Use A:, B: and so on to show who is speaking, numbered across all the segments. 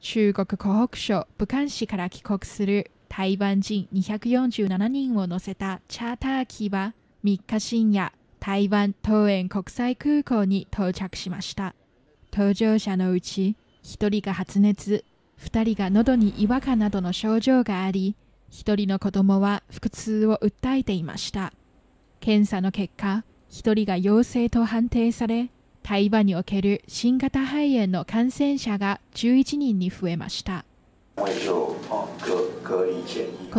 A: 中国湖北省武漢市から帰国する台湾人247人を乗せたチャーター機は3日深夜、台湾桃園国際空港に到着しました。搭乗者のうち1人が発熱、2人が喉に違和感などの症状があり、1人の子供は腹痛を訴えていました。検査の結果、1人が陽性と判定され、台湾における新型肺炎の感染者が11人に増えました。子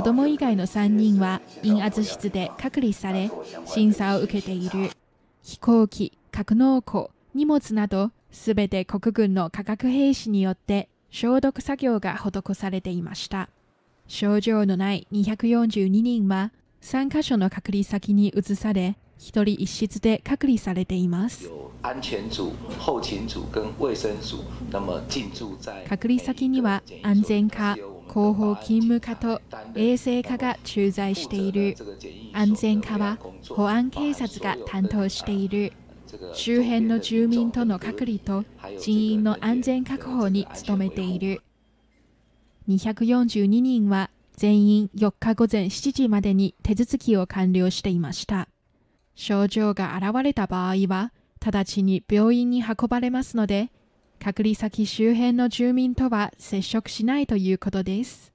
A: ども以外の3人は陰圧室で隔離され審査を受けている飛行機格納庫荷物などすべて国軍の化学兵士によって消毒作業が施されていました症状のない242人は3カ所の隔離先に移され一人一室で隔離されています。隔離先には安全課、広報勤務課と衛生課が駐在している。安全課は保安警察が担当している。周辺の住民との隔離と人員の安全確保に努めている。242人は全員4日午前7時までに手続きを完了していました。症状が現れた場合は、直ちに病院に運ばれますので、隔離先周辺の住民とは接触しないということです。